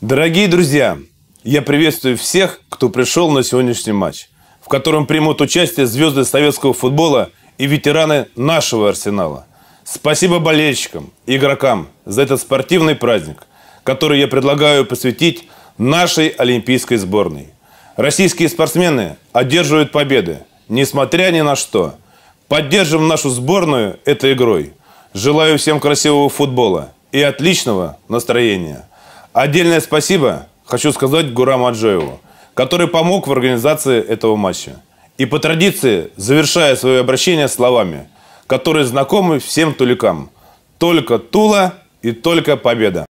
Дорогие друзья, я приветствую всех, кто пришел на сегодняшний матч, в котором примут участие звезды советского футбола и ветераны нашего арсенала. Спасибо болельщикам, игрокам за этот спортивный праздник, который я предлагаю посвятить нашей олимпийской сборной. Российские спортсмены одерживают победы, несмотря ни на что. Поддержим нашу сборную этой игрой. Желаю всем красивого футбола и отличного настроения. Отдельное спасибо хочу сказать Гурам Аджоеву, который помог в организации этого матча. И по традиции завершая свое обращение словами, которые знакомы всем туликам. Только Тула и только победа.